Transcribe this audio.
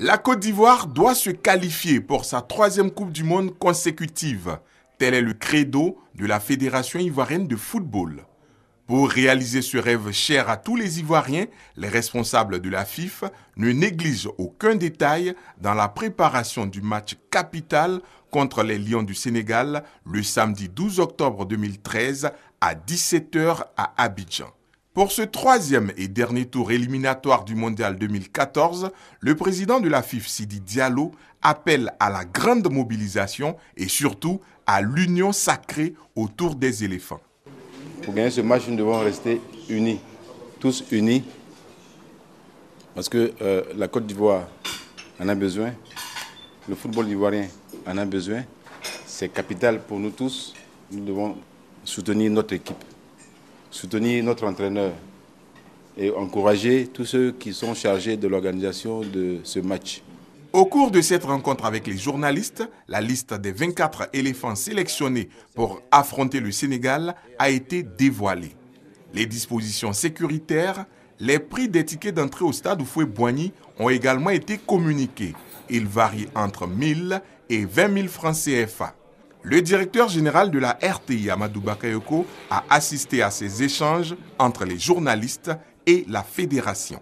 La Côte d'Ivoire doit se qualifier pour sa troisième Coupe du Monde consécutive. Tel est le credo de la Fédération ivoirienne de football. Pour réaliser ce rêve cher à tous les Ivoiriens, les responsables de la FIF ne négligent aucun détail dans la préparation du match capital contre les Lions du Sénégal le samedi 12 octobre 2013 à 17h à Abidjan. Pour ce troisième et dernier tour éliminatoire du Mondial 2014, le président de la FIF Sidi Diallo appelle à la grande mobilisation et surtout à l'union sacrée autour des éléphants. Pour gagner ce match, nous devons rester unis, tous unis, parce que euh, la Côte d'Ivoire en a besoin, le football ivoirien en a besoin, c'est capital pour nous tous, nous devons soutenir notre équipe soutenir notre entraîneur et encourager tous ceux qui sont chargés de l'organisation de ce match. Au cours de cette rencontre avec les journalistes, la liste des 24 éléphants sélectionnés pour affronter le Sénégal a été dévoilée. Les dispositions sécuritaires, les prix des tickets d'entrée au stade Oufoué-Boigny ont également été communiqués. Ils varient entre 1000 et 20 000 francs CFA. Le directeur général de la RTI, Amadou Bakayoko, a assisté à ces échanges entre les journalistes et la fédération.